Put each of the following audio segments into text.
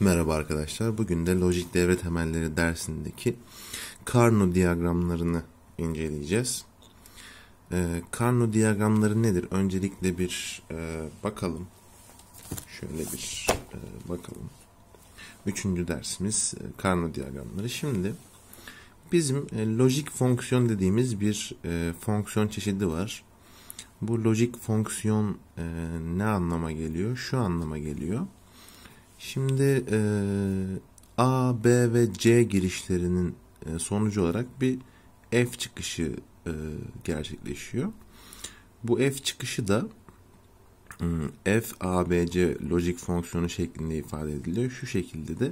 Merhaba arkadaşlar. Bugün de lojik devre temelleri dersindeki Carnot diyagramlarını inceleyeceğiz. E, ee, Carnot diyagramları nedir? Öncelikle bir e, bakalım. Şöyle bir e, bakalım. Üçüncü dersimiz e, Carnot diyagramları. Şimdi bizim e, lojik fonksiyon dediğimiz bir e, fonksiyon çeşidi var. Bu lojik fonksiyon e, ne anlama geliyor? Şu anlama geliyor Şimdi e, A, B ve C girişlerinin e, sonucu olarak bir F çıkışı e, gerçekleşiyor. Bu F çıkışı da F, A, B, C lojik fonksiyonu şeklinde ifade ediliyor. Şu şekilde de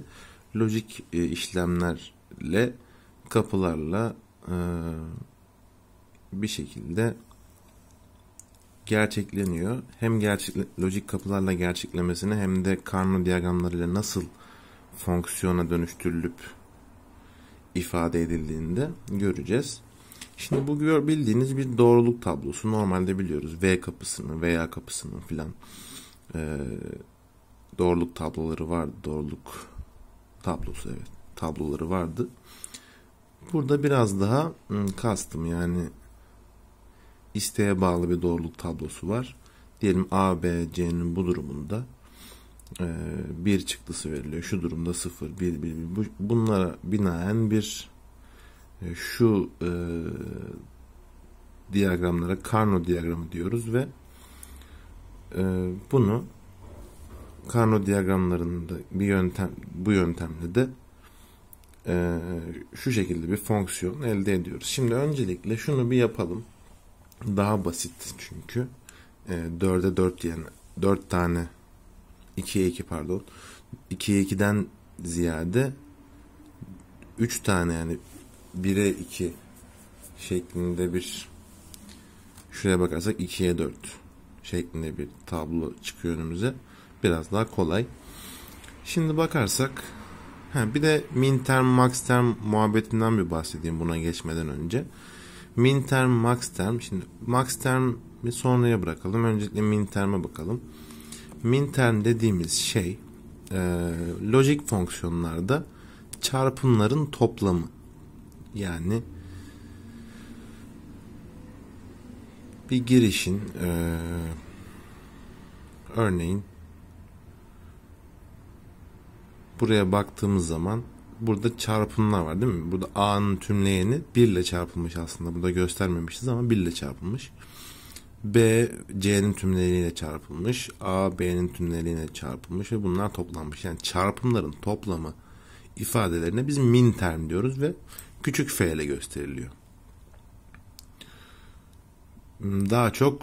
lojik e, işlemlerle kapılarla e, bir şekilde gerçekleniyor. Hem gerçek, lojik kapılarla gerçeklemesini hem de karno diyagramlarıyla nasıl fonksiyona dönüştürülüp ifade edildiğinde göreceğiz. Şimdi bu bildiğiniz bir doğruluk tablosu. Normalde biliyoruz V kapısının veya kapısının filan e, doğruluk tabloları vardı. Doğruluk tablosu evet tabloları vardı. Burada biraz daha kastım yani isteğe bağlı bir doğruluk tablosu var. Diyelim A, B, C'nin bu durumunda e, bir çıktısı veriliyor. Şu durumda 0, 1, 1, 1. Bunlara binaen bir e, şu e, diyagramlara Carnot diyagramı diyoruz ve e, bunu Carnot diyagramlarında bir yöntem bu yöntemle de e, şu şekilde bir fonksiyon elde ediyoruz. Şimdi öncelikle şunu bir yapalım. Daha basit çünkü. E, 4'e 4 yani 4 tane 2'ye 2 pardon. 2'ye 2'den ziyade 3 tane yani 1'e 2 şeklinde bir şuraya bakarsak 2'ye 4 şeklinde bir tablo çıkıyor önümüze. Biraz daha kolay. Şimdi bakarsak ha, bir de min term max term muhabbetinden bir bahsedeyim buna geçmeden önce. Min term, max term. Şimdi max term'i sonraya bırakalım. Öncelikle min term'e bakalım. Min term dediğimiz şey e, lojik fonksiyonlarda çarpımların toplamı. Yani bir girişin e, örneğin buraya baktığımız zaman burada çarpımlar var değil mi? Burada A'nın tümleyeni 1 ile çarpılmış aslında. Burada göstermemişiz ama 1 ile çarpılmış. B, C'nin tümleyeniyle çarpılmış. A, B'nin tümleyeniyle çarpılmış ve bunlar toplanmış. Yani çarpımların toplamı ifadelerine biz min term diyoruz ve küçük f ile gösteriliyor. Daha çok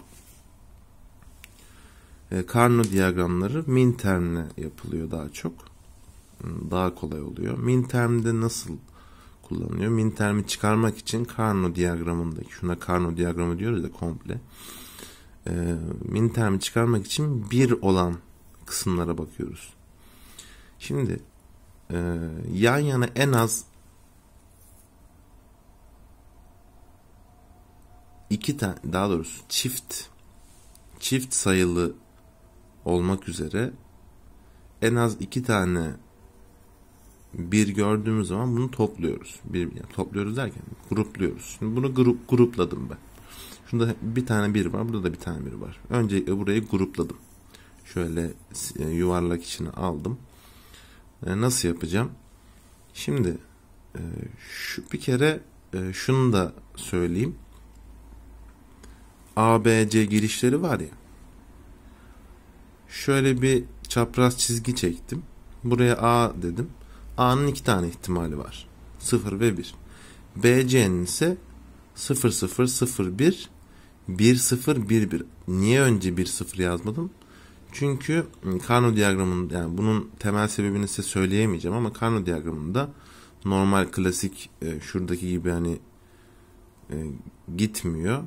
e, Carnot diyagramları min termle yapılıyor daha çok daha kolay oluyor. Minterm'de nasıl kullanılıyor? Minterm'i çıkarmak için Carnot diyagramındaki, şuna Carnot diyagramı diyoruz da komple. E, Minterm'i çıkarmak için bir olan kısımlara bakıyoruz. Şimdi e, yan yana en az iki tane daha doğrusu çift çift sayılı olmak üzere en az iki tane bir gördüğümüz zaman bunu topluyoruz. Bir, yani topluyoruz derken grupluyoruz. Şimdi bunu grup, grupladım ben. Şunda bir tane bir var. Burada da bir tane bir var. Önce burayı grupladım. Şöyle e, yuvarlak içine aldım. E, nasıl yapacağım? Şimdi e, şu bir kere e, şunu da söyleyeyim. ABC girişleri var ya. Şöyle bir çapraz çizgi çektim. Buraya A dedim. A'nın iki tane ihtimali var. 0 ve 1. B, C'nin ise 0, 0, 0, 1, 1, 0, 1, 1. Niye önce 1, 0 yazmadım? Çünkü hmm, Carnot diyagramının, yani bunun temel sebebini size söyleyemeyeceğim ama Carnot diyagramında normal klasik e, şuradaki gibi hani e, gitmiyor.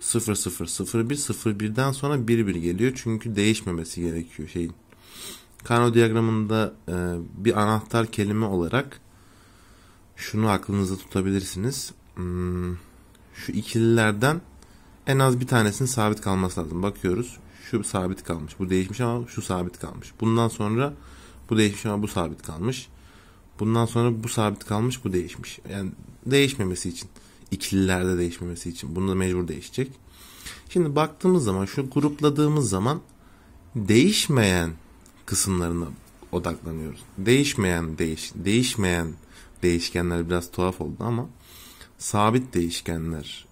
0 0 0 1 0 1'den sonra 1 1 geliyor çünkü değişmemesi gerekiyor şeyin Kano diyagramında e, bir anahtar kelime olarak şunu aklınızda tutabilirsiniz. Hmm, şu ikililerden en az bir tanesinin sabit kalması lazım. Bakıyoruz şu sabit kalmış. Bu değişmiş ama şu sabit kalmış. Bundan sonra bu değişmiş ama bu sabit kalmış. Bundan sonra bu sabit kalmış bu değişmiş. Yani değişmemesi için. ikililerde değişmemesi için. Bunu da mecbur değişecek. Şimdi baktığımız zaman şu grupladığımız zaman değişmeyen kısımlarına odaklanıyoruz. Değişmeyen değiş değişmeyen değişkenler biraz tuhaf oldu ama sabit değişkenlere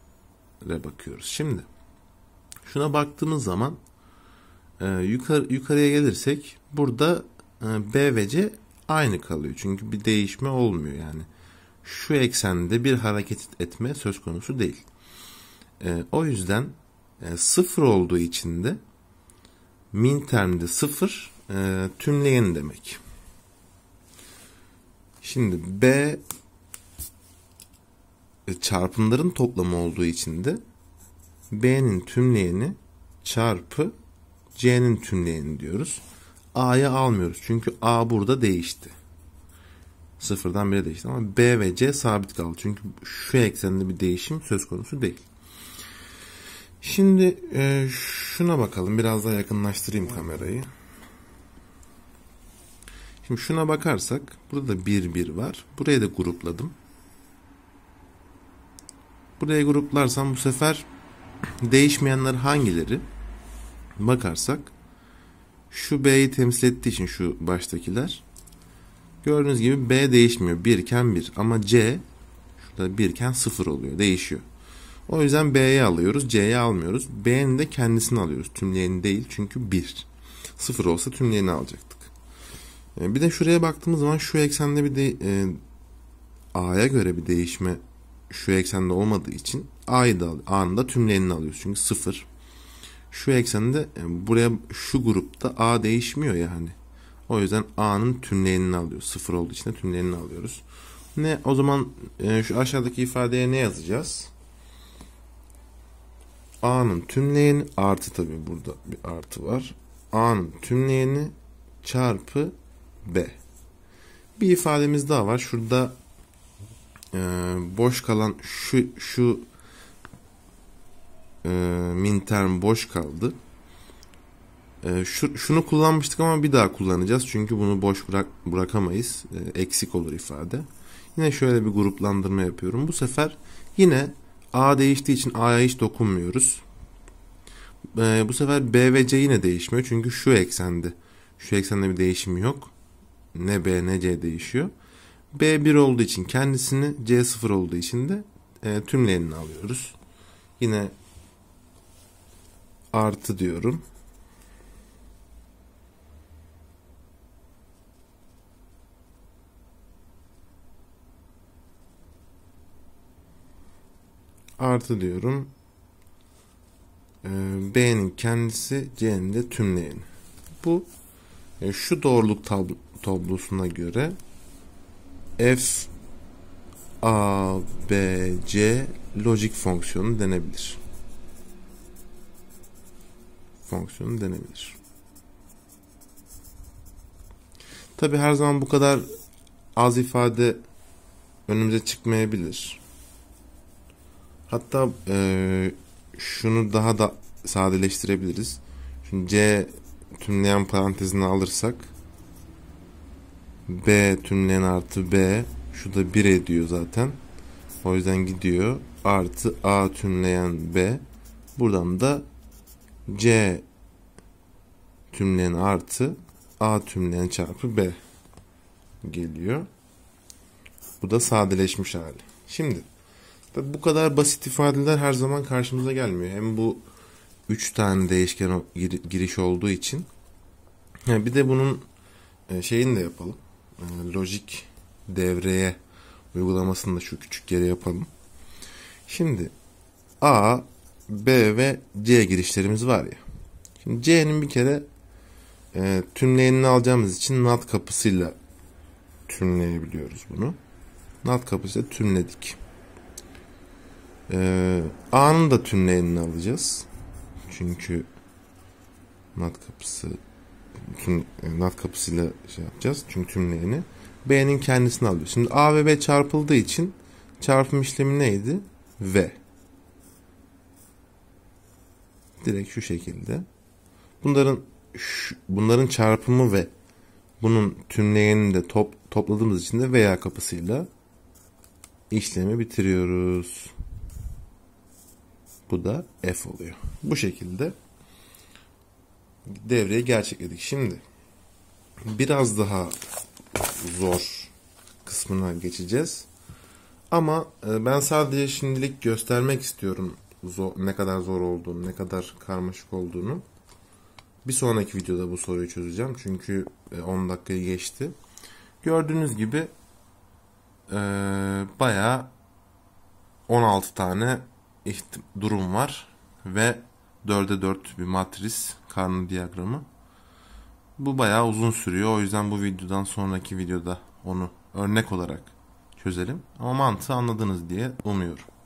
bakıyoruz. Şimdi şuna baktığımız zaman e, yukarı, yukarıya gelirsek burada e, B ve C aynı kalıyor. Çünkü bir değişme olmuyor yani. Şu eksende bir hareket etme söz konusu değil. E, o yüzden e, sıfır olduğu için de min termde sıfır e, tümleyen demek. Şimdi B e, çarpımların toplamı olduğu için de B'nin tümleyeni çarpı C'nin tümleyeni diyoruz. A'yı almıyoruz çünkü A burada değişti. Sıfırdan bire değişti ama B ve C sabit kaldı. Çünkü şu eksende bir değişim söz konusu değil. Şimdi e, şuna bakalım. Biraz daha yakınlaştırayım kamerayı. Şimdi şuna bakarsak burada da 1 1 var. Buraya da grupladım. Buraya gruplarsam bu sefer değişmeyenler hangileri? Bakarsak şu B'yi temsil ettiği için şu baştakiler. Gördüğünüz gibi B değişmiyor. 1 iken 1 ama C şurada 1 iken 0 oluyor. Değişiyor. O yüzden B'yi alıyoruz. C'yi almıyoruz. B'nin de kendisini alıyoruz. Tümleyeni değil çünkü 1. 0 olsa tümleyeni alacaktık. Ee, bir de şuraya baktığımız zaman şu eksende bir de, e, A'ya göre bir değişme şu eksende olmadığı için A'yı da A'nın da tümleyenini alıyoruz. Çünkü sıfır. Şu eksende e, buraya şu grupta A değişmiyor yani. O yüzden A'nın tümleyenini alıyoruz. Sıfır olduğu için de tümleyenini alıyoruz. Ne o zaman e, şu aşağıdaki ifadeye ne yazacağız? A'nın tümleyeni artı tabi burada bir artı var. A'nın tümleyeni çarpı B. Bir ifademiz daha var. Şurada e, boş kalan şu şu e, min boş kaldı. E, şu, şunu kullanmıştık ama bir daha kullanacağız. Çünkü bunu boş bırak, bırakamayız. E, eksik olur ifade. Yine şöyle bir gruplandırma yapıyorum. Bu sefer yine A değiştiği için A'ya hiç dokunmuyoruz. E, bu sefer B ve C yine değişmiyor. Çünkü şu eksende. Şu eksende bir değişim yok ne B ne C değişiyor. B1 olduğu için kendisini C0 olduğu için de e, tümlerini alıyoruz. Yine artı diyorum. artı diyorum. E, B'nin kendisi C'nin de tümleyeni. Bu e, şu doğruluk tablo tablosuna göre f a b c logic fonksiyonu denebilir. Fonksiyonu denebilir. Tabi her zaman bu kadar az ifade önümüze çıkmayabilir. Hatta e, şunu daha da sadeleştirebiliriz. Şimdi C tümleyen parantezini alırsak B tümleyen artı B. Şu da 1 ediyor zaten. O yüzden gidiyor. Artı A tümleyen B. Buradan da C tümleyen artı A tümleyen çarpı B geliyor. Bu da sadeleşmiş hali. Şimdi bu kadar basit ifadeler her zaman karşımıza gelmiyor. Hem bu 3 tane değişken giriş olduğu için. bir de bunun e, şeyini de yapalım. E, lojik devreye uygulamasını da şu küçük yere yapalım. Şimdi A, B ve C girişlerimiz var ya. Şimdi C'nin bir kere e, tümleyenini alacağımız için NAT kapısıyla tümleyebiliyoruz bunu. NAT kapısıyla tümledik. E, A'nın da tümleyenini alacağız. Çünkü NAT kapısı bütün e, nat kapısıyla şey yapacağız. Çünkü tümlerini. B'nin kendisini alıyor. Şimdi A ve B çarpıldığı için çarpım işlemi neydi? V. Direkt şu şekilde. Bunların şu, bunların çarpımı V. bunun tümleyenini de top, topladığımız için de veya kapısıyla işlemi bitiriyoruz. Bu da F oluyor. Bu şekilde devreye gerçekledik. Şimdi biraz daha zor kısmına geçeceğiz. Ama e, ben sadece şimdilik göstermek istiyorum zor, ne kadar zor olduğunu, ne kadar karmaşık olduğunu. Bir sonraki videoda bu soruyu çözeceğim. Çünkü 10 e, dakikayı geçti. Gördüğünüz gibi e, bayağı 16 tane durum var. Ve 4'e 4 bir matris karnı diyagramı. Bu bayağı uzun sürüyor. O yüzden bu videodan sonraki videoda onu örnek olarak çözelim. Ama mantığı anladınız diye umuyorum.